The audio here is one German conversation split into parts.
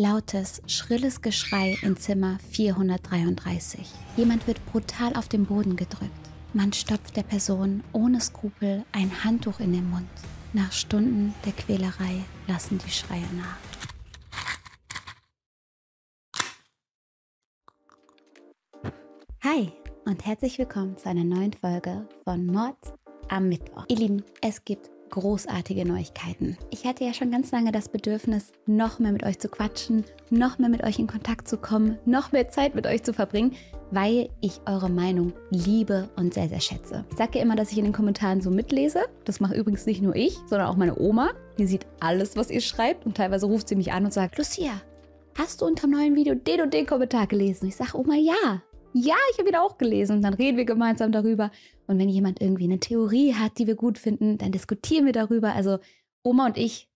Lautes, schrilles Geschrei in Zimmer 433. Jemand wird brutal auf den Boden gedrückt. Man stopft der Person ohne Skrupel ein Handtuch in den Mund. Nach Stunden der Quälerei lassen die Schreie nach. Hi und herzlich willkommen zu einer neuen Folge von Mord am Mittwoch. Ihr Lieben, es gibt großartige Neuigkeiten. Ich hatte ja schon ganz lange das Bedürfnis, noch mehr mit euch zu quatschen, noch mehr mit euch in Kontakt zu kommen, noch mehr Zeit mit euch zu verbringen, weil ich eure Meinung liebe und sehr, sehr schätze. Ich sage ja immer, dass ich in den Kommentaren so mitlese. Das mache übrigens nicht nur ich, sondern auch meine Oma. Die sieht alles, was ihr schreibt und teilweise ruft sie mich an und sagt, Lucia, hast du unter dem neuen Video den und den Kommentar gelesen? Ich sage, Oma, ja ja, ich habe ihn auch gelesen. Und dann reden wir gemeinsam darüber. Und wenn jemand irgendwie eine Theorie hat, die wir gut finden, dann diskutieren wir darüber. Also Oma und ich,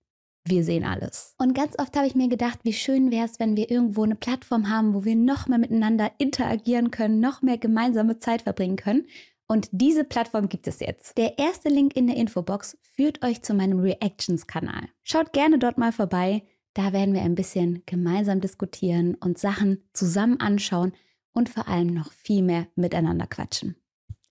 wir sehen alles. Und ganz oft habe ich mir gedacht, wie schön wäre es, wenn wir irgendwo eine Plattform haben, wo wir noch mehr miteinander interagieren können, noch mehr gemeinsame Zeit verbringen können. Und diese Plattform gibt es jetzt. Der erste Link in der Infobox führt euch zu meinem Reactions-Kanal. Schaut gerne dort mal vorbei. Da werden wir ein bisschen gemeinsam diskutieren und Sachen zusammen anschauen, und vor allem noch viel mehr miteinander quatschen.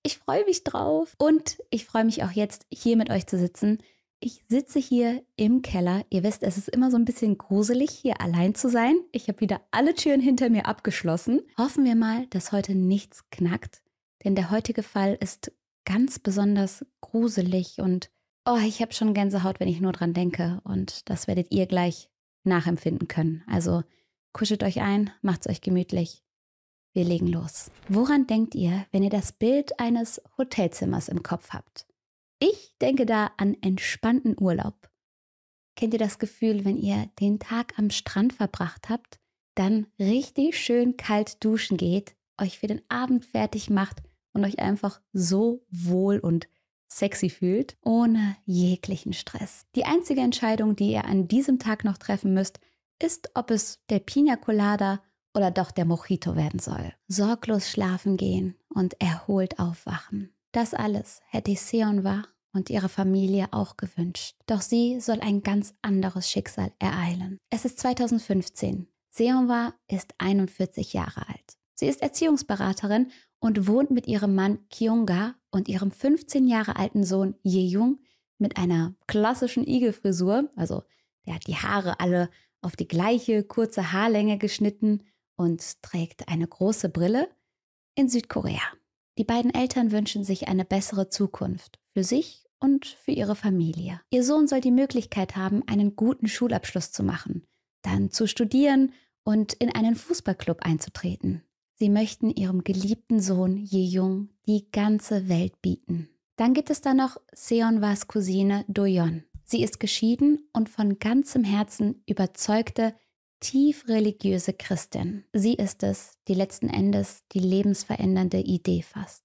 Ich freue mich drauf und ich freue mich auch jetzt hier mit euch zu sitzen. Ich sitze hier im Keller. Ihr wisst, es ist immer so ein bisschen gruselig, hier allein zu sein. Ich habe wieder alle Türen hinter mir abgeschlossen. Hoffen wir mal, dass heute nichts knackt, denn der heutige Fall ist ganz besonders gruselig und oh, ich habe schon Gänsehaut, wenn ich nur dran denke. Und das werdet ihr gleich nachempfinden können. Also kuschelt euch ein, macht's euch gemütlich wir legen los. Woran denkt ihr, wenn ihr das Bild eines Hotelzimmers im Kopf habt? Ich denke da an entspannten Urlaub. Kennt ihr das Gefühl, wenn ihr den Tag am Strand verbracht habt, dann richtig schön kalt duschen geht, euch für den Abend fertig macht und euch einfach so wohl und sexy fühlt, ohne jeglichen Stress. Die einzige Entscheidung, die ihr an diesem Tag noch treffen müsst, ist, ob es der Pina Colada oder doch der Mojito werden soll. Sorglos schlafen gehen und erholt aufwachen. Das alles hätte ich Seon war und ihre Familie auch gewünscht. Doch sie soll ein ganz anderes Schicksal ereilen. Es ist 2015. Seonwa ist 41 Jahre alt. Sie ist Erziehungsberaterin und wohnt mit ihrem Mann Kyunga und ihrem 15 Jahre alten Sohn Yejung mit einer klassischen Igelfrisur, also der hat die Haare alle auf die gleiche kurze Haarlänge geschnitten und trägt eine große Brille in Südkorea. Die beiden Eltern wünschen sich eine bessere Zukunft für sich und für ihre Familie. Ihr Sohn soll die Möglichkeit haben, einen guten Schulabschluss zu machen, dann zu studieren und in einen Fußballclub einzutreten. Sie möchten ihrem geliebten Sohn Jejung die ganze Welt bieten. Dann gibt es da noch Seonwas Cousine Doyon. Sie ist geschieden und von ganzem Herzen überzeugte tief religiöse Christin. Sie ist es, die letzten Endes die lebensverändernde Idee fasst.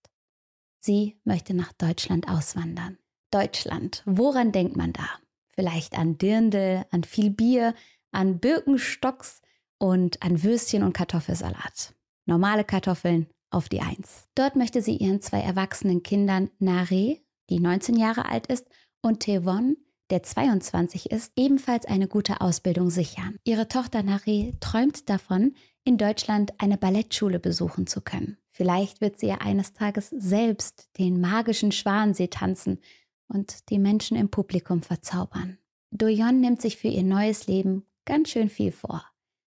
Sie möchte nach Deutschland auswandern. Deutschland, woran denkt man da? Vielleicht an Dirndl, an viel Bier, an Birkenstocks und an Würstchen und Kartoffelsalat. Normale Kartoffeln auf die Eins. Dort möchte sie ihren zwei erwachsenen Kindern Nare, die 19 Jahre alt ist, und Tevon, der 22 ist, ebenfalls eine gute Ausbildung sichern. Ihre Tochter Nari träumt davon, in Deutschland eine Ballettschule besuchen zu können. Vielleicht wird sie ja eines Tages selbst den magischen Schwansee tanzen und die Menschen im Publikum verzaubern. Doyon nimmt sich für ihr neues Leben ganz schön viel vor.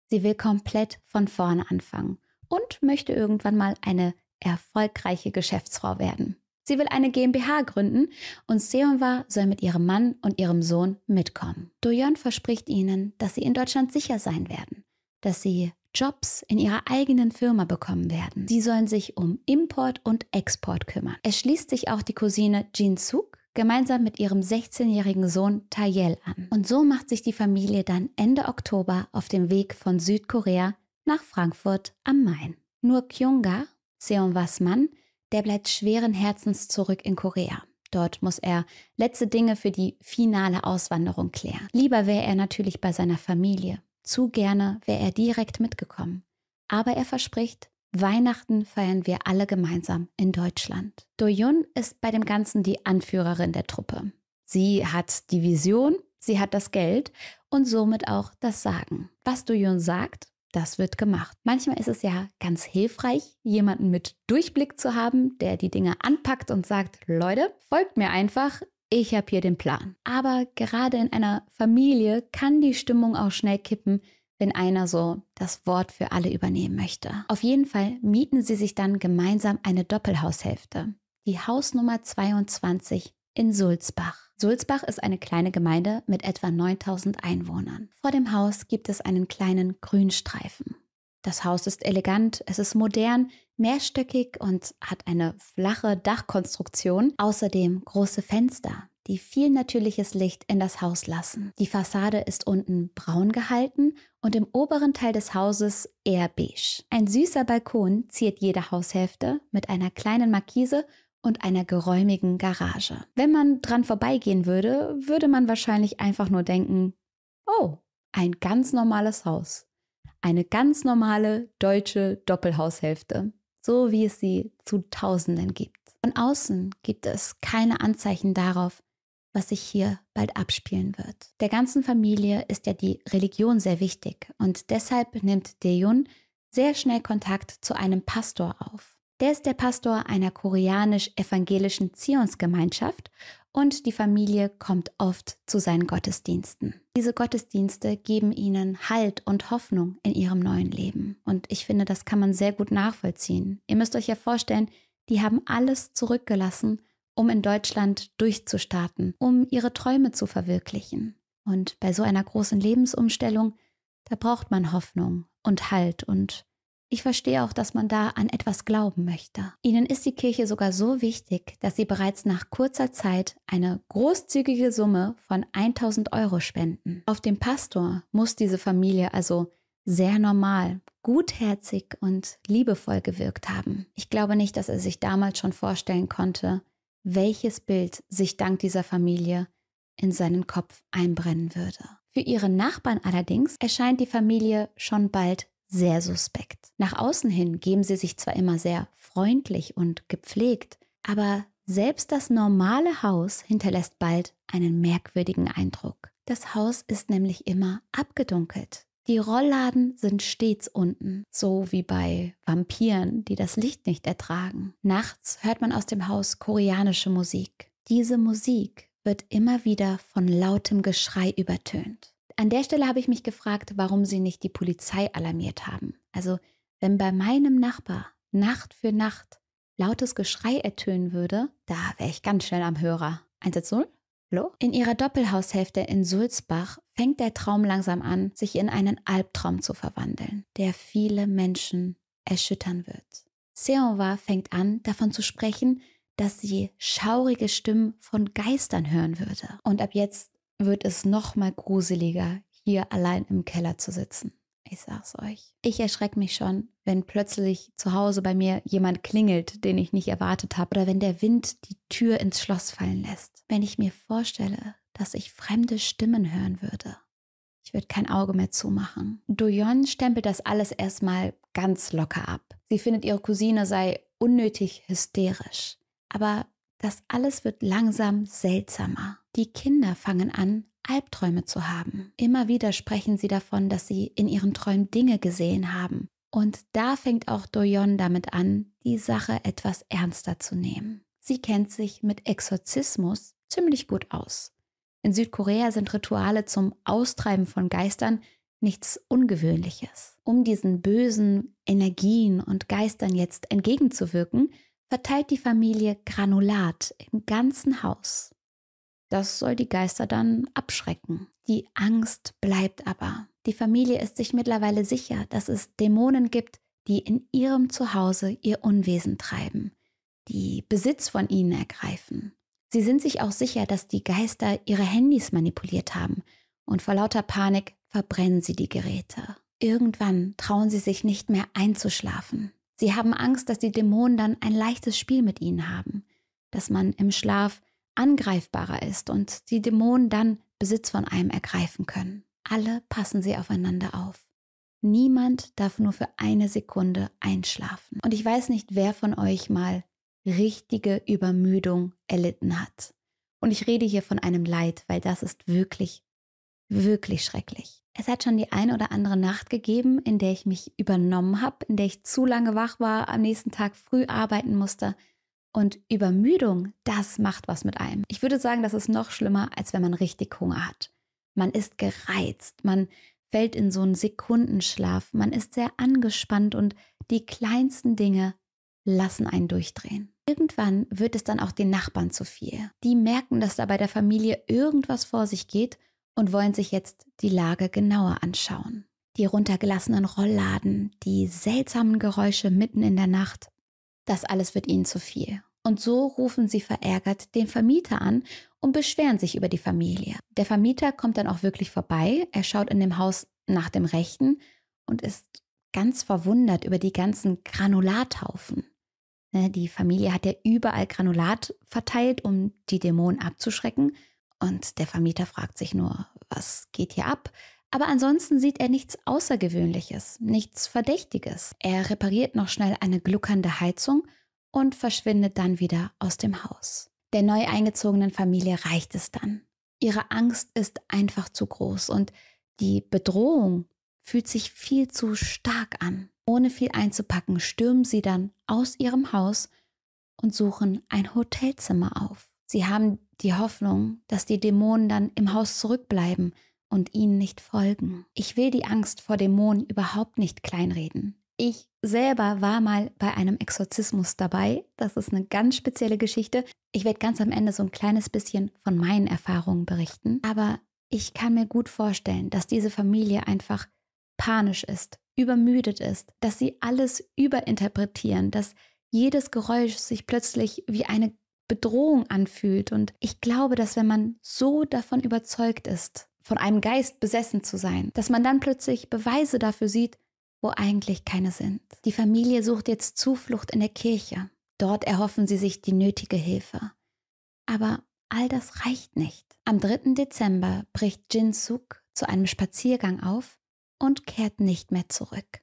Sie will komplett von vorne anfangen und möchte irgendwann mal eine erfolgreiche Geschäftsfrau werden. Sie will eine GmbH gründen und Seonwa soll mit ihrem Mann und ihrem Sohn mitkommen. Doyeon verspricht ihnen, dass sie in Deutschland sicher sein werden, dass sie Jobs in ihrer eigenen Firma bekommen werden. Sie sollen sich um Import und Export kümmern. Es schließt sich auch die Cousine Jin Suk gemeinsam mit ihrem 16-jährigen Sohn Tayel an. Und so macht sich die Familie dann Ende Oktober auf dem Weg von Südkorea nach Frankfurt am Main. Nur Kyunga, Seonwas Mann, der bleibt schweren Herzens zurück in Korea. Dort muss er letzte Dinge für die finale Auswanderung klären. Lieber wäre er natürlich bei seiner Familie. Zu gerne wäre er direkt mitgekommen. Aber er verspricht, Weihnachten feiern wir alle gemeinsam in Deutschland. Doyun ist bei dem Ganzen die Anführerin der Truppe. Sie hat die Vision, sie hat das Geld und somit auch das Sagen. Was Doyun sagt, das wird gemacht. Manchmal ist es ja ganz hilfreich, jemanden mit Durchblick zu haben, der die Dinge anpackt und sagt, Leute, folgt mir einfach, ich habe hier den Plan. Aber gerade in einer Familie kann die Stimmung auch schnell kippen, wenn einer so das Wort für alle übernehmen möchte. Auf jeden Fall mieten sie sich dann gemeinsam eine Doppelhaushälfte, die Hausnummer 22 in Sulzbach. Sulzbach ist eine kleine Gemeinde mit etwa 9000 Einwohnern. Vor dem Haus gibt es einen kleinen Grünstreifen. Das Haus ist elegant, es ist modern, mehrstöckig und hat eine flache Dachkonstruktion, außerdem große Fenster, die viel natürliches Licht in das Haus lassen. Die Fassade ist unten braun gehalten und im oberen Teil des Hauses eher beige. Ein süßer Balkon ziert jede Haushälfte mit einer kleinen Markise und einer geräumigen Garage. Wenn man dran vorbeigehen würde, würde man wahrscheinlich einfach nur denken, oh, ein ganz normales Haus. Eine ganz normale deutsche Doppelhaushälfte, so wie es sie zu Tausenden gibt. Von außen gibt es keine Anzeichen darauf, was sich hier bald abspielen wird. Der ganzen Familie ist ja die Religion sehr wichtig und deshalb nimmt Dejun sehr schnell Kontakt zu einem Pastor auf. Der ist der Pastor einer koreanisch-evangelischen Zionsgemeinschaft und die Familie kommt oft zu seinen Gottesdiensten. Diese Gottesdienste geben ihnen Halt und Hoffnung in ihrem neuen Leben. Und ich finde, das kann man sehr gut nachvollziehen. Ihr müsst euch ja vorstellen, die haben alles zurückgelassen, um in Deutschland durchzustarten, um ihre Träume zu verwirklichen. Und bei so einer großen Lebensumstellung, da braucht man Hoffnung und Halt und ich verstehe auch, dass man da an etwas glauben möchte. Ihnen ist die Kirche sogar so wichtig, dass sie bereits nach kurzer Zeit eine großzügige Summe von 1000 Euro spenden. Auf dem Pastor muss diese Familie also sehr normal, gutherzig und liebevoll gewirkt haben. Ich glaube nicht, dass er sich damals schon vorstellen konnte, welches Bild sich dank dieser Familie in seinen Kopf einbrennen würde. Für ihre Nachbarn allerdings erscheint die Familie schon bald sehr suspekt. Nach außen hin geben sie sich zwar immer sehr freundlich und gepflegt, aber selbst das normale Haus hinterlässt bald einen merkwürdigen Eindruck. Das Haus ist nämlich immer abgedunkelt. Die Rollladen sind stets unten, so wie bei Vampiren, die das Licht nicht ertragen. Nachts hört man aus dem Haus koreanische Musik. Diese Musik wird immer wieder von lautem Geschrei übertönt. An der Stelle habe ich mich gefragt, warum sie nicht die Polizei alarmiert haben. Also wenn bei meinem Nachbar Nacht für Nacht lautes Geschrei ertönen würde, da wäre ich ganz schnell am Hörer. Einsatz 110? Hallo? In ihrer Doppelhaushälfte in Sulzbach fängt der Traum langsam an, sich in einen Albtraum zu verwandeln, der viele Menschen erschüttern wird. Seonwa fängt an, davon zu sprechen, dass sie schaurige Stimmen von Geistern hören würde. Und ab jetzt wird es noch mal gruseliger, hier allein im Keller zu sitzen. Ich sag's euch. Ich erschrecke mich schon, wenn plötzlich zu Hause bei mir jemand klingelt, den ich nicht erwartet habe, oder wenn der Wind die Tür ins Schloss fallen lässt. Wenn ich mir vorstelle, dass ich fremde Stimmen hören würde. Ich würde kein Auge mehr zumachen. Doyon stempelt das alles erstmal ganz locker ab. Sie findet, ihre Cousine sei unnötig hysterisch. Aber das alles wird langsam seltsamer. Die Kinder fangen an, Albträume zu haben. Immer wieder sprechen sie davon, dass sie in ihren Träumen Dinge gesehen haben. Und da fängt auch Doyon damit an, die Sache etwas ernster zu nehmen. Sie kennt sich mit Exorzismus ziemlich gut aus. In Südkorea sind Rituale zum Austreiben von Geistern nichts Ungewöhnliches. Um diesen bösen Energien und Geistern jetzt entgegenzuwirken, verteilt die Familie Granulat im ganzen Haus. Das soll die Geister dann abschrecken. Die Angst bleibt aber. Die Familie ist sich mittlerweile sicher, dass es Dämonen gibt, die in ihrem Zuhause ihr Unwesen treiben, die Besitz von ihnen ergreifen. Sie sind sich auch sicher, dass die Geister ihre Handys manipuliert haben und vor lauter Panik verbrennen sie die Geräte. Irgendwann trauen sie sich nicht mehr einzuschlafen. Sie haben Angst, dass die Dämonen dann ein leichtes Spiel mit ihnen haben, dass man im Schlaf angreifbarer ist und die Dämonen dann Besitz von einem ergreifen können. Alle passen sie aufeinander auf. Niemand darf nur für eine Sekunde einschlafen. Und ich weiß nicht, wer von euch mal richtige Übermüdung erlitten hat. Und ich rede hier von einem Leid, weil das ist wirklich wirklich schrecklich. Es hat schon die eine oder andere Nacht gegeben, in der ich mich übernommen habe, in der ich zu lange wach war, am nächsten Tag früh arbeiten musste. Und Übermüdung, das macht was mit einem. Ich würde sagen, das ist noch schlimmer, als wenn man richtig Hunger hat. Man ist gereizt, man fällt in so einen Sekundenschlaf, man ist sehr angespannt und die kleinsten Dinge lassen einen durchdrehen. Irgendwann wird es dann auch den Nachbarn zu viel. Die merken, dass da bei der Familie irgendwas vor sich geht und wollen sich jetzt die Lage genauer anschauen. Die runtergelassenen Rollladen, die seltsamen Geräusche mitten in der Nacht, das alles wird ihnen zu viel. Und so rufen sie verärgert den Vermieter an und beschweren sich über die Familie. Der Vermieter kommt dann auch wirklich vorbei, er schaut in dem Haus nach dem Rechten und ist ganz verwundert über die ganzen Granulathaufen. Ne, die Familie hat ja überall Granulat verteilt, um die Dämonen abzuschrecken. Und der Vermieter fragt sich nur, was geht hier ab? Aber ansonsten sieht er nichts Außergewöhnliches, nichts Verdächtiges. Er repariert noch schnell eine gluckernde Heizung und verschwindet dann wieder aus dem Haus. Der neu eingezogenen Familie reicht es dann. Ihre Angst ist einfach zu groß und die Bedrohung fühlt sich viel zu stark an. Ohne viel einzupacken, stürmen sie dann aus ihrem Haus und suchen ein Hotelzimmer auf. Sie haben die Hoffnung, dass die Dämonen dann im Haus zurückbleiben und ihnen nicht folgen. Ich will die Angst vor Dämonen überhaupt nicht kleinreden. Ich selber war mal bei einem Exorzismus dabei. Das ist eine ganz spezielle Geschichte. Ich werde ganz am Ende so ein kleines bisschen von meinen Erfahrungen berichten. Aber ich kann mir gut vorstellen, dass diese Familie einfach panisch ist, übermüdet ist, dass sie alles überinterpretieren, dass jedes Geräusch sich plötzlich wie eine Bedrohung anfühlt. Und ich glaube, dass wenn man so davon überzeugt ist, von einem Geist besessen zu sein, dass man dann plötzlich Beweise dafür sieht, wo eigentlich keine sind. Die Familie sucht jetzt Zuflucht in der Kirche. Dort erhoffen sie sich die nötige Hilfe. Aber all das reicht nicht. Am 3. Dezember bricht Jin Suk zu einem Spaziergang auf und kehrt nicht mehr zurück.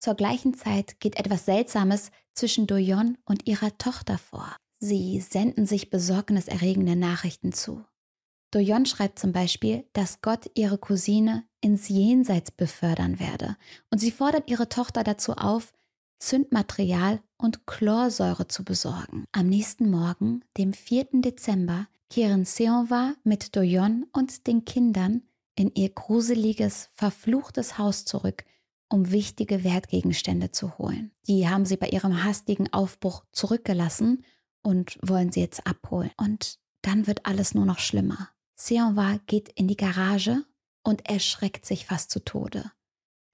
Zur gleichen Zeit geht etwas Seltsames zwischen Doyon und ihrer Tochter vor. Sie senden sich besorgniserregende Nachrichten zu. Doyon schreibt zum Beispiel, dass Gott ihre Cousine ins Jenseits befördern werde und sie fordert ihre Tochter dazu auf, Zündmaterial und Chlorsäure zu besorgen. Am nächsten Morgen, dem 4. Dezember, kehren Seonwa mit Doyon und den Kindern in ihr gruseliges, verfluchtes Haus zurück, um wichtige Wertgegenstände zu holen. Die haben sie bei ihrem hastigen Aufbruch zurückgelassen und wollen sie jetzt abholen. Und dann wird alles nur noch schlimmer. Seonwa geht in die Garage und erschreckt sich fast zu Tode.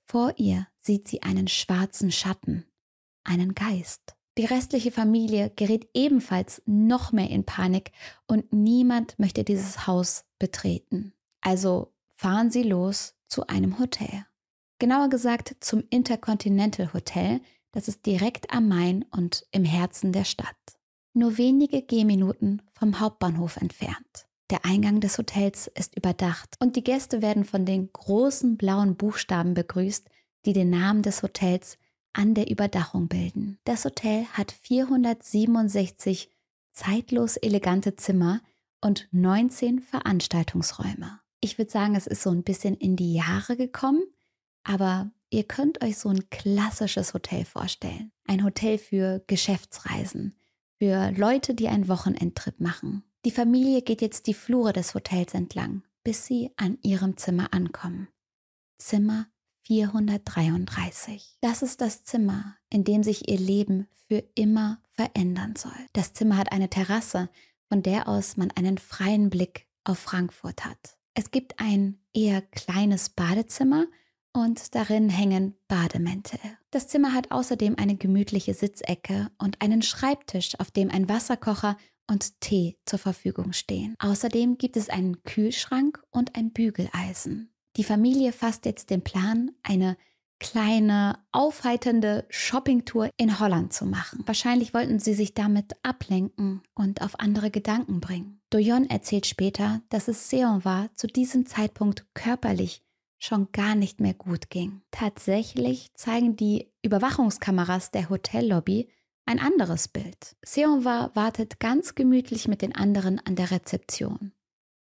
Vor ihr sieht sie einen schwarzen Schatten, einen Geist. Die restliche Familie gerät ebenfalls noch mehr in Panik und niemand möchte dieses Haus betreten. Also fahren sie los zu einem Hotel. Genauer gesagt zum Intercontinental Hotel, das ist direkt am Main und im Herzen der Stadt nur wenige Gehminuten vom Hauptbahnhof entfernt. Der Eingang des Hotels ist überdacht und die Gäste werden von den großen blauen Buchstaben begrüßt, die den Namen des Hotels an der Überdachung bilden. Das Hotel hat 467 zeitlos elegante Zimmer und 19 Veranstaltungsräume. Ich würde sagen, es ist so ein bisschen in die Jahre gekommen, aber ihr könnt euch so ein klassisches Hotel vorstellen. Ein Hotel für Geschäftsreisen für Leute, die einen Wochenendtrip machen. Die Familie geht jetzt die Flure des Hotels entlang, bis sie an ihrem Zimmer ankommen. Zimmer 433. Das ist das Zimmer, in dem sich ihr Leben für immer verändern soll. Das Zimmer hat eine Terrasse, von der aus man einen freien Blick auf Frankfurt hat. Es gibt ein eher kleines Badezimmer und darin hängen Bademäntel. Das Zimmer hat außerdem eine gemütliche Sitzecke und einen Schreibtisch, auf dem ein Wasserkocher und Tee zur Verfügung stehen. Außerdem gibt es einen Kühlschrank und ein Bügeleisen. Die Familie fasst jetzt den Plan, eine kleine, aufheiternde Shoppingtour in Holland zu machen. Wahrscheinlich wollten sie sich damit ablenken und auf andere Gedanken bringen. Doyon erzählt später, dass es Seon war, zu diesem Zeitpunkt körperlich schon gar nicht mehr gut ging. Tatsächlich zeigen die Überwachungskameras der Hotellobby ein anderes Bild. Seonwa wartet ganz gemütlich mit den anderen an der Rezeption.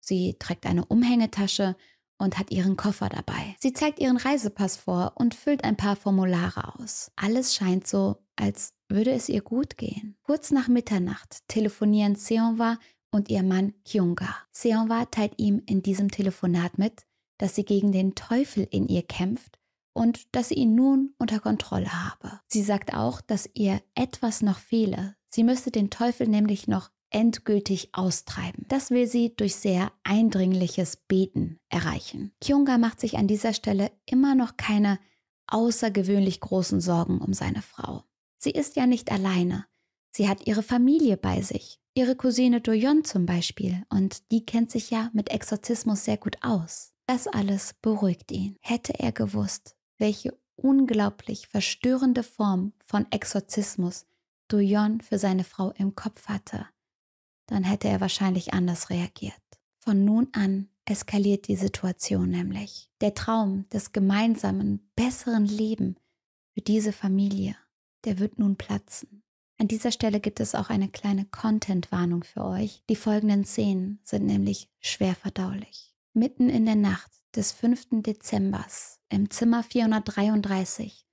Sie trägt eine Umhängetasche und hat ihren Koffer dabei. Sie zeigt ihren Reisepass vor und füllt ein paar Formulare aus. Alles scheint so, als würde es ihr gut gehen. Kurz nach Mitternacht telefonieren Seonwa und ihr Mann Kyunga. Seonwa teilt ihm in diesem Telefonat mit, dass sie gegen den Teufel in ihr kämpft und dass sie ihn nun unter Kontrolle habe. Sie sagt auch, dass ihr etwas noch fehle. Sie müsste den Teufel nämlich noch endgültig austreiben. Das will sie durch sehr eindringliches Beten erreichen. Kyunga macht sich an dieser Stelle immer noch keine außergewöhnlich großen Sorgen um seine Frau. Sie ist ja nicht alleine. Sie hat ihre Familie bei sich. Ihre Cousine Doyon zum Beispiel. Und die kennt sich ja mit Exorzismus sehr gut aus. Das alles beruhigt ihn. Hätte er gewusst, welche unglaublich verstörende Form von Exorzismus Duyon für seine Frau im Kopf hatte, dann hätte er wahrscheinlich anders reagiert. Von nun an eskaliert die Situation nämlich. Der Traum des gemeinsamen, besseren Lebens für diese Familie, der wird nun platzen. An dieser Stelle gibt es auch eine kleine Content-Warnung für euch. Die folgenden Szenen sind nämlich schwer verdaulich mitten in der Nacht des 5. Dezembers im Zimmer 433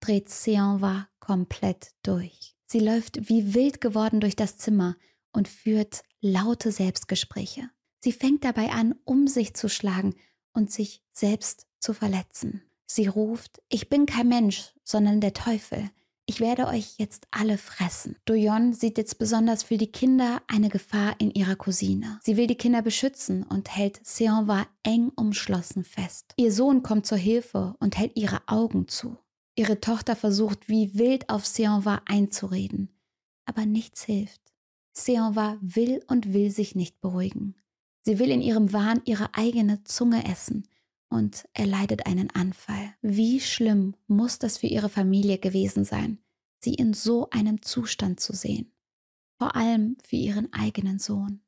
dreht Seonwa komplett durch. Sie läuft wie wild geworden durch das Zimmer und führt laute Selbstgespräche. Sie fängt dabei an, um sich zu schlagen und sich selbst zu verletzen. Sie ruft, ich bin kein Mensch, sondern der Teufel ich werde euch jetzt alle fressen. Doyon sieht jetzt besonders für die Kinder eine Gefahr in ihrer Cousine. Sie will die Kinder beschützen und hält Seonwa eng umschlossen fest. Ihr Sohn kommt zur Hilfe und hält ihre Augen zu. Ihre Tochter versucht wie wild auf Seonwa einzureden, aber nichts hilft. Seonwa will und will sich nicht beruhigen. Sie will in ihrem Wahn ihre eigene Zunge essen – und erleidet einen Anfall. Wie schlimm muss das für ihre Familie gewesen sein, sie in so einem Zustand zu sehen? Vor allem für ihren eigenen Sohn.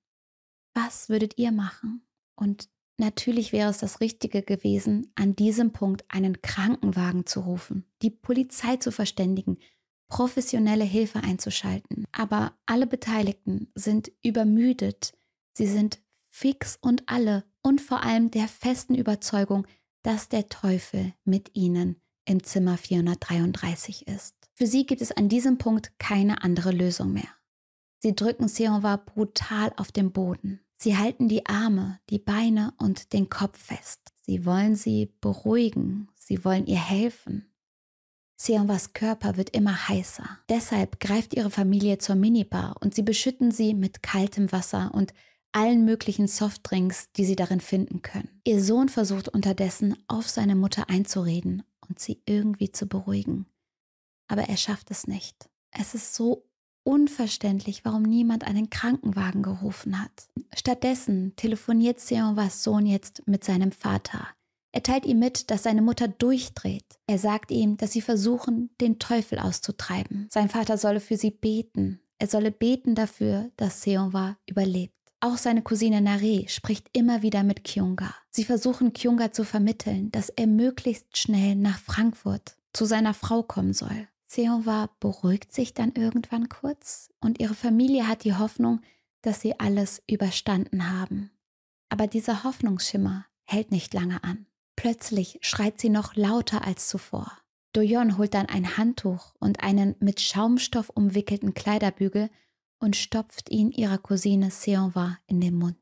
Was würdet ihr machen? Und natürlich wäre es das Richtige gewesen, an diesem Punkt einen Krankenwagen zu rufen, die Polizei zu verständigen, professionelle Hilfe einzuschalten. Aber alle Beteiligten sind übermüdet, sie sind fix und alle und vor allem der festen Überzeugung, dass der Teufel mit ihnen im Zimmer 433 ist. Für sie gibt es an diesem Punkt keine andere Lösung mehr. Sie drücken Seonwa brutal auf den Boden. Sie halten die Arme, die Beine und den Kopf fest. Sie wollen sie beruhigen, sie wollen ihr helfen. Seonwas Körper wird immer heißer. Deshalb greift ihre Familie zur Minibar und sie beschütten sie mit kaltem Wasser und allen möglichen Softdrinks, die sie darin finden können. Ihr Sohn versucht unterdessen, auf seine Mutter einzureden und sie irgendwie zu beruhigen. Aber er schafft es nicht. Es ist so unverständlich, warum niemand einen Krankenwagen gerufen hat. Stattdessen telefoniert Seonwas Sohn jetzt mit seinem Vater. Er teilt ihm mit, dass seine Mutter durchdreht. Er sagt ihm, dass sie versuchen, den Teufel auszutreiben. Sein Vater solle für sie beten. Er solle beten dafür, dass Seonwa überlebt. Auch seine Cousine Nare spricht immer wieder mit Kyunga. Sie versuchen Kyunga zu vermitteln, dass er möglichst schnell nach Frankfurt zu seiner Frau kommen soll. Seonwa beruhigt sich dann irgendwann kurz und ihre Familie hat die Hoffnung, dass sie alles überstanden haben. Aber dieser Hoffnungsschimmer hält nicht lange an. Plötzlich schreit sie noch lauter als zuvor. Doyon holt dann ein Handtuch und einen mit Schaumstoff umwickelten Kleiderbügel und stopft ihn ihrer Cousine Seonva in den Mund.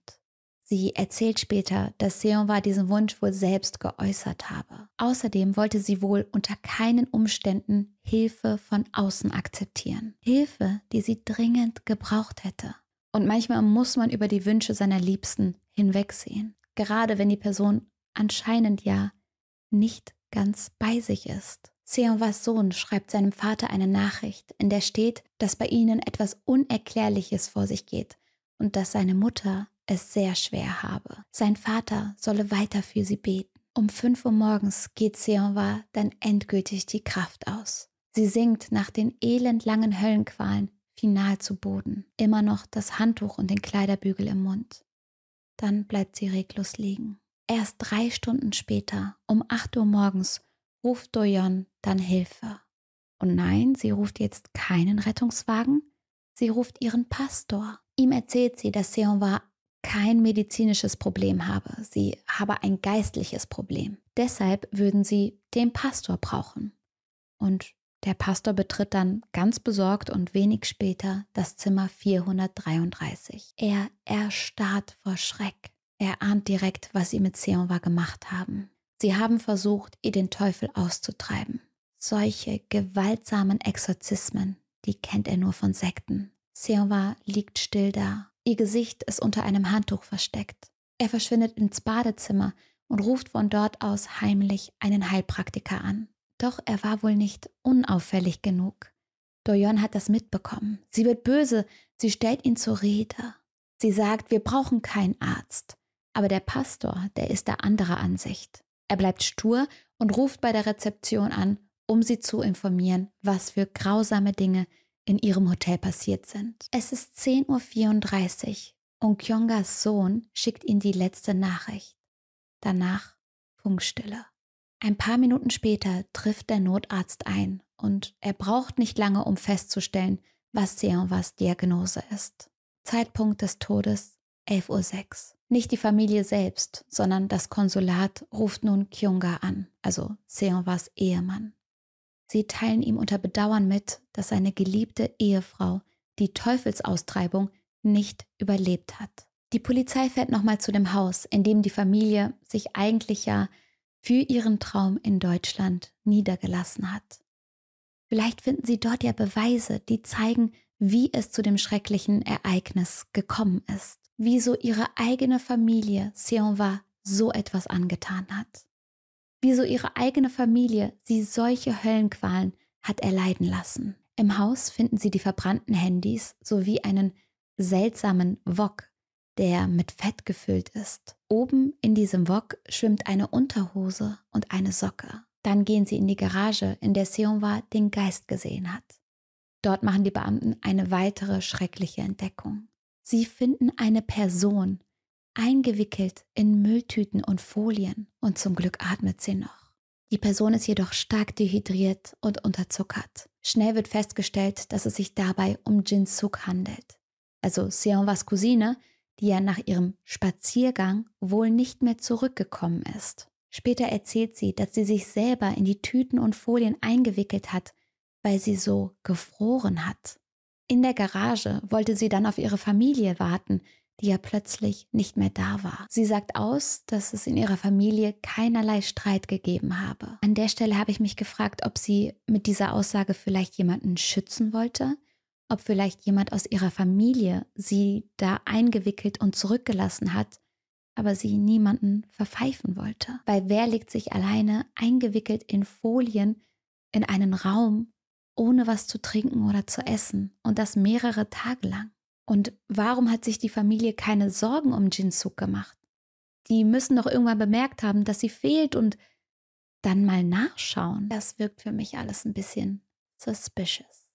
Sie erzählt später, dass Seonva diesen Wunsch wohl selbst geäußert habe. Außerdem wollte sie wohl unter keinen Umständen Hilfe von außen akzeptieren. Hilfe, die sie dringend gebraucht hätte. Und manchmal muss man über die Wünsche seiner Liebsten hinwegsehen. Gerade wenn die Person anscheinend ja nicht ganz bei sich ist. Zeonwas Sohn schreibt seinem Vater eine Nachricht, in der steht, dass bei ihnen etwas Unerklärliches vor sich geht und dass seine Mutter es sehr schwer habe. Sein Vater solle weiter für sie beten. Um 5 Uhr morgens geht Seonwa dann endgültig die Kraft aus. Sie sinkt nach den elendlangen Höllenqualen final zu Boden, immer noch das Handtuch und den Kleiderbügel im Mund. Dann bleibt sie reglos liegen. Erst drei Stunden später, um 8 Uhr morgens, ruft Doyon dann Hilfe. Und nein, sie ruft jetzt keinen Rettungswagen, sie ruft ihren Pastor. Ihm erzählt sie, dass Seonwa kein medizinisches Problem habe, sie habe ein geistliches Problem. Deshalb würden sie den Pastor brauchen. Und der Pastor betritt dann ganz besorgt und wenig später das Zimmer 433. Er erstarrt vor Schreck. Er ahnt direkt, was sie mit Seonwa gemacht haben. Sie haben versucht, ihr den Teufel auszutreiben. Solche gewaltsamen Exorzismen, die kennt er nur von Sekten. Seonwa liegt still da. Ihr Gesicht ist unter einem Handtuch versteckt. Er verschwindet ins Badezimmer und ruft von dort aus heimlich einen Heilpraktiker an. Doch er war wohl nicht unauffällig genug. Doyon hat das mitbekommen. Sie wird böse, sie stellt ihn zur Rede. Sie sagt, wir brauchen keinen Arzt. Aber der Pastor, der ist der anderer Ansicht. Er bleibt stur und ruft bei der Rezeption an, um sie zu informieren, was für grausame Dinge in ihrem Hotel passiert sind. Es ist 10.34 Uhr und Kyongas Sohn schickt ihm die letzte Nachricht. Danach Funkstille. Ein paar Minuten später trifft der Notarzt ein und er braucht nicht lange, um festzustellen, was Seonwas Diagnose ist. Zeitpunkt des Todes 11.06 Uhr. Nicht die Familie selbst, sondern das Konsulat ruft nun Kyunga an, also Seonwas Ehemann. Sie teilen ihm unter Bedauern mit, dass seine geliebte Ehefrau die Teufelsaustreibung nicht überlebt hat. Die Polizei fährt nochmal zu dem Haus, in dem die Familie sich eigentlich ja für ihren Traum in Deutschland niedergelassen hat. Vielleicht finden sie dort ja Beweise, die zeigen, wie es zu dem schrecklichen Ereignis gekommen ist wieso ihre eigene Familie Seonwa so etwas angetan hat. Wieso ihre eigene Familie sie solche Höllenqualen hat erleiden lassen. Im Haus finden sie die verbrannten Handys sowie einen seltsamen Wok, der mit Fett gefüllt ist. Oben in diesem Wok schwimmt eine Unterhose und eine Socke. Dann gehen sie in die Garage, in der Seonwa den Geist gesehen hat. Dort machen die Beamten eine weitere schreckliche Entdeckung. Sie finden eine Person eingewickelt in Mülltüten und Folien und zum Glück atmet sie noch. Die Person ist jedoch stark dehydriert und unterzuckert. Schnell wird festgestellt, dass es sich dabei um Jin Suk handelt, also Seonwas Cousine, die ja nach ihrem Spaziergang wohl nicht mehr zurückgekommen ist. Später erzählt sie, dass sie sich selber in die Tüten und Folien eingewickelt hat, weil sie so gefroren hat. In der Garage wollte sie dann auf ihre Familie warten, die ja plötzlich nicht mehr da war. Sie sagt aus, dass es in ihrer Familie keinerlei Streit gegeben habe. An der Stelle habe ich mich gefragt, ob sie mit dieser Aussage vielleicht jemanden schützen wollte, ob vielleicht jemand aus ihrer Familie sie da eingewickelt und zurückgelassen hat, aber sie niemanden verpfeifen wollte. Weil wer legt sich alleine eingewickelt in Folien in einen Raum, ohne was zu trinken oder zu essen und das mehrere Tage lang. Und warum hat sich die Familie keine Sorgen um Jinsuk gemacht? Die müssen doch irgendwann bemerkt haben, dass sie fehlt und dann mal nachschauen. Das wirkt für mich alles ein bisschen suspicious.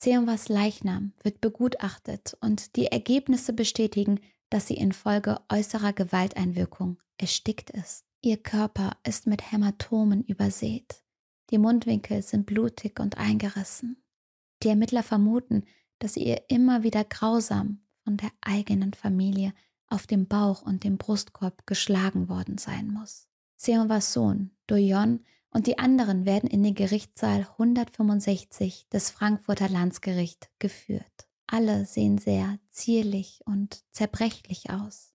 Seonwas Leichnam wird begutachtet und die Ergebnisse bestätigen, dass sie infolge äußerer Gewalteinwirkung erstickt ist. Ihr Körper ist mit Hämatomen übersät. Die Mundwinkel sind blutig und eingerissen. Die Ermittler vermuten, dass ihr immer wieder grausam von der eigenen Familie auf dem Bauch und dem Brustkorb geschlagen worden sein muss. Seonwas Sohn, Doyon und die anderen werden in den Gerichtssaal 165 des Frankfurter Landgericht geführt. Alle sehen sehr zierlich und zerbrechlich aus.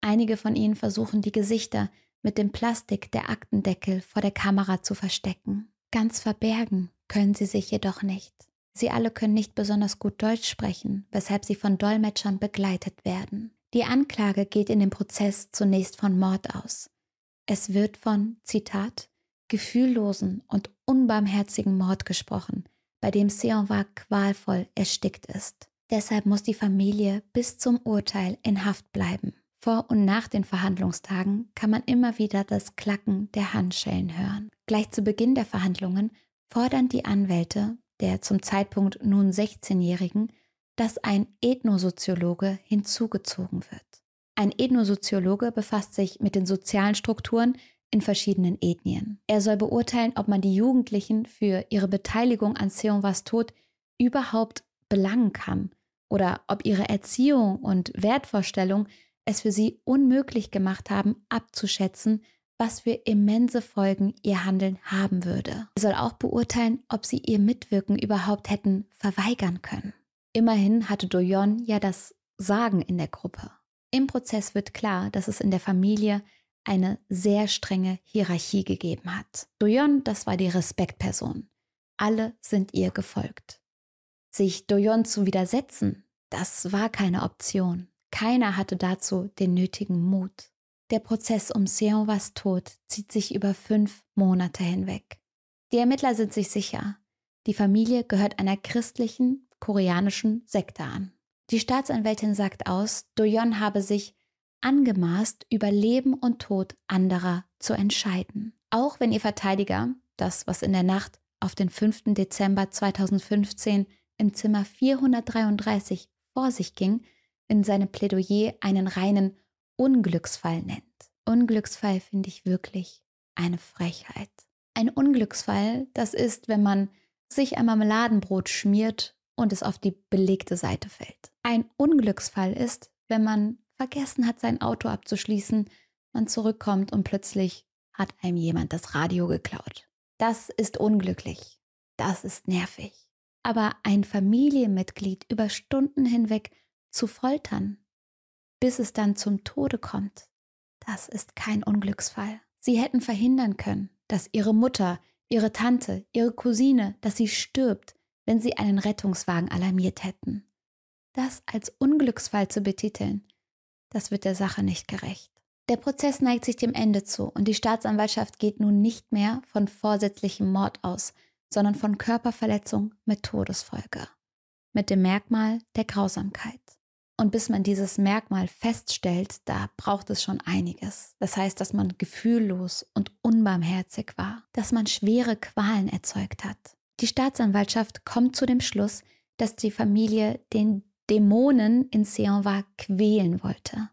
Einige von ihnen versuchen, die Gesichter mit dem Plastik der Aktendeckel vor der Kamera zu verstecken. Ganz verbergen können sie sich jedoch nicht. Sie alle können nicht besonders gut Deutsch sprechen, weshalb sie von Dolmetschern begleitet werden. Die Anklage geht in dem Prozess zunächst von Mord aus. Es wird von, Zitat, gefühllosen und unbarmherzigen Mord gesprochen, bei dem Seonwa qualvoll erstickt ist. Deshalb muss die Familie bis zum Urteil in Haft bleiben. Vor und nach den Verhandlungstagen kann man immer wieder das Klacken der Handschellen hören. Gleich zu Beginn der Verhandlungen fordern die Anwälte der zum Zeitpunkt nun 16-Jährigen, dass ein Ethnosoziologe hinzugezogen wird. Ein Ethnosoziologe befasst sich mit den sozialen Strukturen in verschiedenen Ethnien. Er soll beurteilen, ob man die Jugendlichen für ihre Beteiligung an Seon was tot überhaupt belangen kann oder ob ihre Erziehung und Wertvorstellung es für sie unmöglich gemacht haben, abzuschätzen, was für immense Folgen ihr Handeln haben würde. Sie soll auch beurteilen, ob sie ihr Mitwirken überhaupt hätten verweigern können. Immerhin hatte Doyon ja das Sagen in der Gruppe. Im Prozess wird klar, dass es in der Familie eine sehr strenge Hierarchie gegeben hat. Doyon, das war die Respektperson. Alle sind ihr gefolgt. Sich Doyon zu widersetzen, das war keine Option. Keiner hatte dazu den nötigen Mut. Der Prozess um Seon Tod zieht sich über fünf Monate hinweg. Die Ermittler sind sich sicher, die Familie gehört einer christlichen koreanischen Sekte an. Die Staatsanwältin sagt aus, Doyon habe sich angemaßt, über Leben und Tod anderer zu entscheiden. Auch wenn ihr Verteidiger, das was in der Nacht auf den 5. Dezember 2015 im Zimmer 433 vor sich ging, in seinem Plädoyer einen reinen Unglücksfall nennt. Unglücksfall finde ich wirklich eine Frechheit. Ein Unglücksfall, das ist, wenn man sich ein Marmeladenbrot schmiert und es auf die belegte Seite fällt. Ein Unglücksfall ist, wenn man vergessen hat, sein Auto abzuschließen, man zurückkommt und plötzlich hat einem jemand das Radio geklaut. Das ist unglücklich. Das ist nervig. Aber ein Familienmitglied über Stunden hinweg zu foltern, bis es dann zum Tode kommt. Das ist kein Unglücksfall. Sie hätten verhindern können, dass ihre Mutter, ihre Tante, ihre Cousine, dass sie stirbt, wenn sie einen Rettungswagen alarmiert hätten. Das als Unglücksfall zu betiteln, das wird der Sache nicht gerecht. Der Prozess neigt sich dem Ende zu und die Staatsanwaltschaft geht nun nicht mehr von vorsätzlichem Mord aus, sondern von Körperverletzung mit Todesfolge, mit dem Merkmal der Grausamkeit. Und bis man dieses Merkmal feststellt, da braucht es schon einiges. Das heißt, dass man gefühllos und unbarmherzig war, dass man schwere Qualen erzeugt hat. Die Staatsanwaltschaft kommt zu dem Schluss, dass die Familie den Dämonen in Seonwa quälen wollte.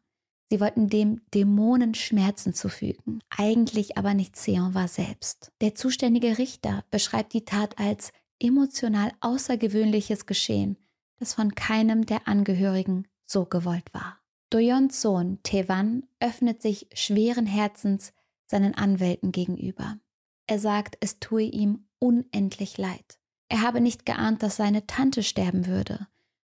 Sie wollten dem Dämonen Schmerzen zufügen, eigentlich aber nicht Seonwa selbst. Der zuständige Richter beschreibt die Tat als emotional außergewöhnliches Geschehen, das von keinem der Angehörigen so gewollt war. Doyons Sohn Tewan öffnet sich schweren Herzens seinen Anwälten gegenüber. Er sagt, es tue ihm unendlich leid. Er habe nicht geahnt, dass seine Tante sterben würde,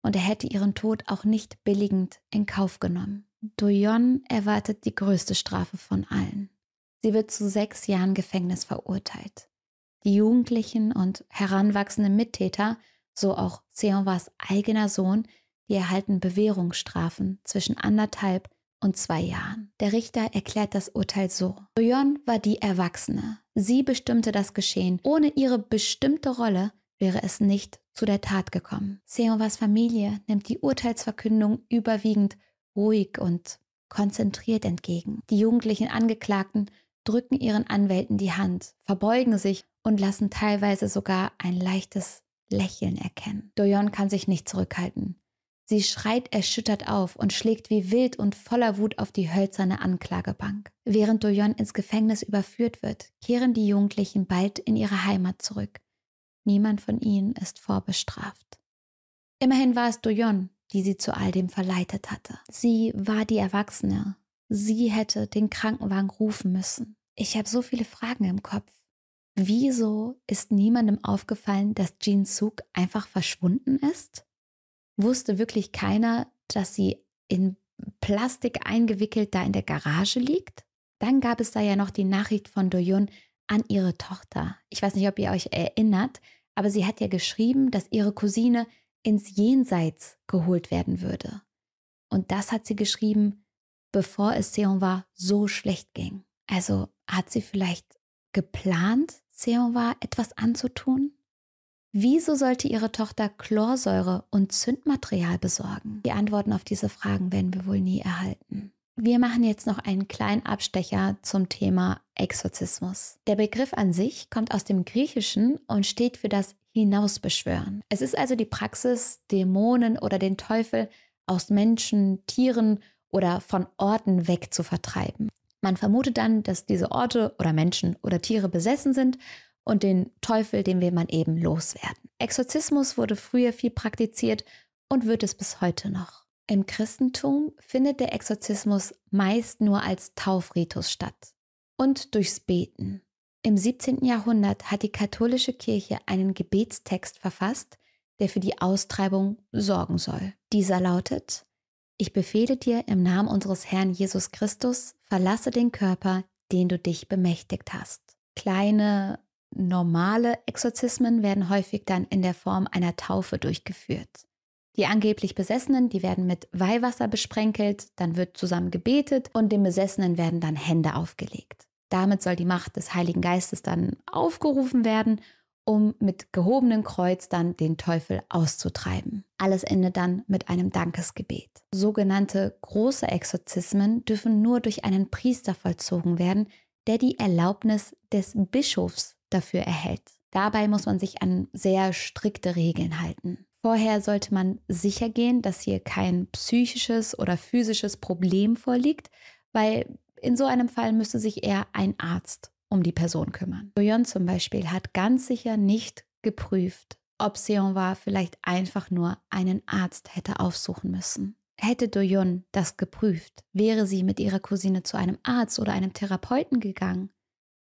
und er hätte ihren Tod auch nicht billigend in Kauf genommen. Doyon erwartet die größte Strafe von allen. Sie wird zu sechs Jahren Gefängnis verurteilt. Die Jugendlichen und heranwachsenden Mittäter, so auch Seonwas eigener Sohn, die erhalten Bewährungsstrafen zwischen anderthalb und zwei Jahren. Der Richter erklärt das Urteil so. Soyeon war die Erwachsene. Sie bestimmte das Geschehen. Ohne ihre bestimmte Rolle wäre es nicht zu der Tat gekommen. Seonwas Familie nimmt die Urteilsverkündung überwiegend ruhig und konzentriert entgegen. Die jugendlichen Angeklagten drücken ihren Anwälten die Hand, verbeugen sich und lassen teilweise sogar ein leichtes Lächeln erkennen. Doyon kann sich nicht zurückhalten. Sie schreit erschüttert auf und schlägt wie wild und voller Wut auf die hölzerne Anklagebank. Während Doyon ins Gefängnis überführt wird, kehren die Jugendlichen bald in ihre Heimat zurück. Niemand von ihnen ist vorbestraft. Immerhin war es Doyon, die sie zu all dem verleitet hatte. Sie war die Erwachsene. Sie hätte den Krankenwagen rufen müssen. Ich habe so viele Fragen im Kopf. Wieso ist niemandem aufgefallen, dass Jean Suk einfach verschwunden ist? wusste wirklich keiner, dass sie in Plastik eingewickelt da in der Garage liegt. Dann gab es da ja noch die Nachricht von Doyun an ihre Tochter. Ich weiß nicht, ob ihr euch erinnert, aber sie hat ja geschrieben, dass ihre Cousine ins Jenseits geholt werden würde. Und das hat sie geschrieben, bevor es Seonwa so schlecht ging. Also hat sie vielleicht geplant, Seonwa etwas anzutun? Wieso sollte ihre Tochter Chlorsäure und Zündmaterial besorgen? Die Antworten auf diese Fragen werden wir wohl nie erhalten. Wir machen jetzt noch einen kleinen Abstecher zum Thema Exorzismus. Der Begriff an sich kommt aus dem Griechischen und steht für das Hinausbeschwören. Es ist also die Praxis, Dämonen oder den Teufel aus Menschen, Tieren oder von Orten wegzuvertreiben. Man vermutet dann, dass diese Orte oder Menschen oder Tiere besessen sind und den Teufel, den will man eben loswerden. Exorzismus wurde früher viel praktiziert und wird es bis heute noch. Im Christentum findet der Exorzismus meist nur als Taufritus statt und durchs Beten. Im 17. Jahrhundert hat die katholische Kirche einen Gebetstext verfasst, der für die Austreibung sorgen soll. Dieser lautet, ich befehle dir im Namen unseres Herrn Jesus Christus, verlasse den Körper, den du dich bemächtigt hast. Kleine Normale Exorzismen werden häufig dann in der Form einer Taufe durchgeführt. Die angeblich Besessenen, die werden mit Weihwasser besprenkelt, dann wird zusammen gebetet und dem Besessenen werden dann Hände aufgelegt. Damit soll die Macht des Heiligen Geistes dann aufgerufen werden, um mit gehobenem Kreuz dann den Teufel auszutreiben. Alles endet dann mit einem Dankesgebet. Sogenannte große Exorzismen dürfen nur durch einen Priester vollzogen werden, der die Erlaubnis des Bischofs dafür erhält. Dabei muss man sich an sehr strikte Regeln halten. Vorher sollte man sicher gehen, dass hier kein psychisches oder physisches Problem vorliegt, weil in so einem Fall müsste sich eher ein Arzt um die Person kümmern. Boyon zum Beispiel hat ganz sicher nicht geprüft, ob Seon war vielleicht einfach nur einen Arzt hätte aufsuchen müssen. Hätte Doyon das geprüft, wäre sie mit ihrer Cousine zu einem Arzt oder einem Therapeuten gegangen,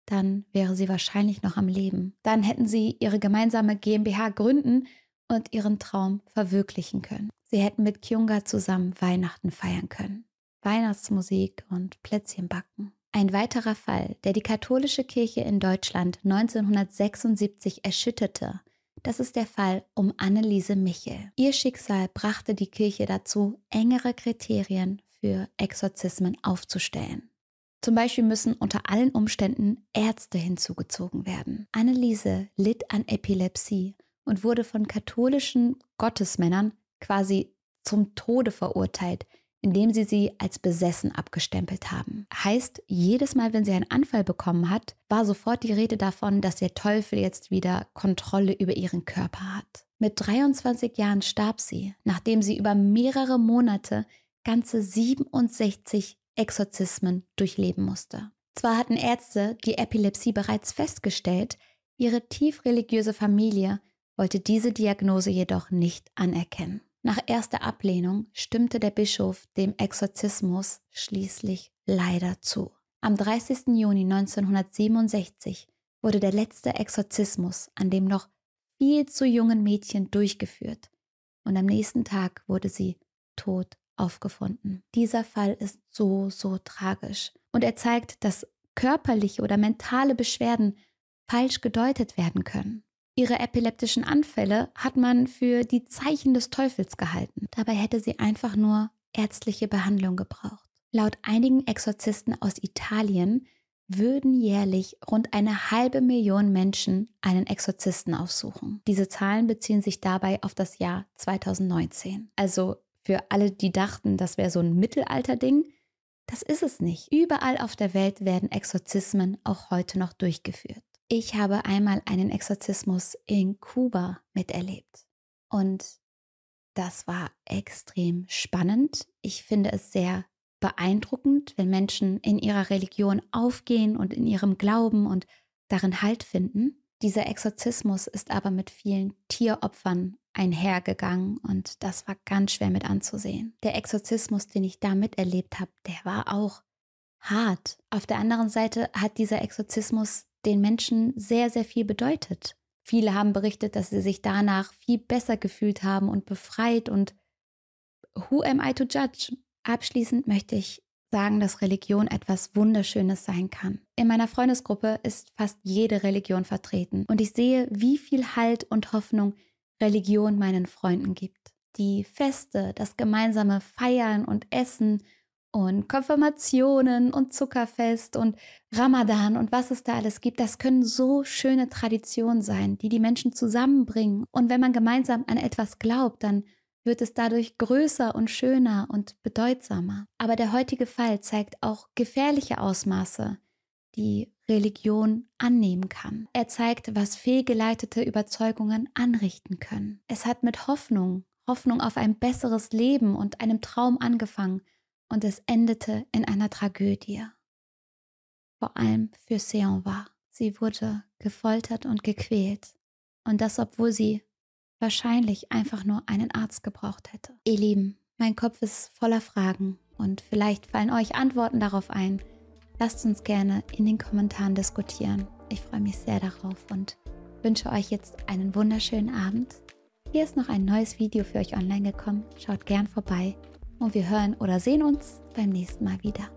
dann wäre sie wahrscheinlich noch am Leben. Dann hätten sie ihre gemeinsame GmbH gründen und ihren Traum verwirklichen können. Sie hätten mit Kyunga zusammen Weihnachten feiern können. Weihnachtsmusik und Plätzchen backen. Ein weiterer Fall, der die katholische Kirche in Deutschland 1976 erschütterte, das ist der Fall um Anneliese Michel. Ihr Schicksal brachte die Kirche dazu, engere Kriterien für Exorzismen aufzustellen. Zum Beispiel müssen unter allen Umständen Ärzte hinzugezogen werden. Anneliese litt an Epilepsie und wurde von katholischen Gottesmännern quasi zum Tode verurteilt, indem sie sie als besessen abgestempelt haben. Heißt, jedes Mal, wenn sie einen Anfall bekommen hat, war sofort die Rede davon, dass der Teufel jetzt wieder Kontrolle über ihren Körper hat. Mit 23 Jahren starb sie, nachdem sie über mehrere Monate ganze 67 Exorzismen durchleben musste. Zwar hatten Ärzte die Epilepsie bereits festgestellt, ihre tief religiöse Familie wollte diese Diagnose jedoch nicht anerkennen. Nach erster Ablehnung stimmte der Bischof dem Exorzismus schließlich leider zu. Am 30. Juni 1967 wurde der letzte Exorzismus an dem noch viel zu jungen Mädchen durchgeführt und am nächsten Tag wurde sie tot aufgefunden. Dieser Fall ist so, so tragisch. Und er zeigt, dass körperliche oder mentale Beschwerden falsch gedeutet werden können. Ihre epileptischen Anfälle hat man für die Zeichen des Teufels gehalten. Dabei hätte sie einfach nur ärztliche Behandlung gebraucht. Laut einigen Exorzisten aus Italien würden jährlich rund eine halbe Million Menschen einen Exorzisten aufsuchen. Diese Zahlen beziehen sich dabei auf das Jahr 2019. Also für alle, die dachten, das wäre so ein Mittelalter-Ding. Das ist es nicht. Überall auf der Welt werden Exorzismen auch heute noch durchgeführt. Ich habe einmal einen Exorzismus in Kuba miterlebt. Und das war extrem spannend. Ich finde es sehr beeindruckend, wenn Menschen in ihrer Religion aufgehen und in ihrem Glauben und darin Halt finden. Dieser Exorzismus ist aber mit vielen Tieropfern einhergegangen und das war ganz schwer mit anzusehen. Der Exorzismus, den ich da miterlebt habe, der war auch hart. Auf der anderen Seite hat dieser Exorzismus den Menschen sehr, sehr viel bedeutet. Viele haben berichtet, dass sie sich danach viel besser gefühlt haben und befreit und who am I to judge? Abschließend möchte ich sagen, dass Religion etwas Wunderschönes sein kann. In meiner Freundesgruppe ist fast jede Religion vertreten und ich sehe, wie viel Halt und Hoffnung Religion meinen Freunden gibt. Die Feste, das gemeinsame Feiern und Essen und Konfirmationen und Zuckerfest und Ramadan und was es da alles gibt, das können so schöne Traditionen sein, die die Menschen zusammenbringen. Und wenn man gemeinsam an etwas glaubt, dann wird es dadurch größer und schöner und bedeutsamer. Aber der heutige Fall zeigt auch gefährliche Ausmaße, die Religion annehmen kann. Er zeigt, was fehlgeleitete Überzeugungen anrichten können. Es hat mit Hoffnung, Hoffnung auf ein besseres Leben und einem Traum angefangen und es endete in einer Tragödie. Vor allem für Seon war. Sie wurde gefoltert und gequält. Und das, obwohl sie wahrscheinlich einfach nur einen Arzt gebraucht hätte. Ihr Lieben, mein Kopf ist voller Fragen und vielleicht fallen euch Antworten darauf ein. Lasst uns gerne in den Kommentaren diskutieren. Ich freue mich sehr darauf und wünsche euch jetzt einen wunderschönen Abend. Hier ist noch ein neues Video für euch online gekommen. Schaut gern vorbei und wir hören oder sehen uns beim nächsten Mal wieder.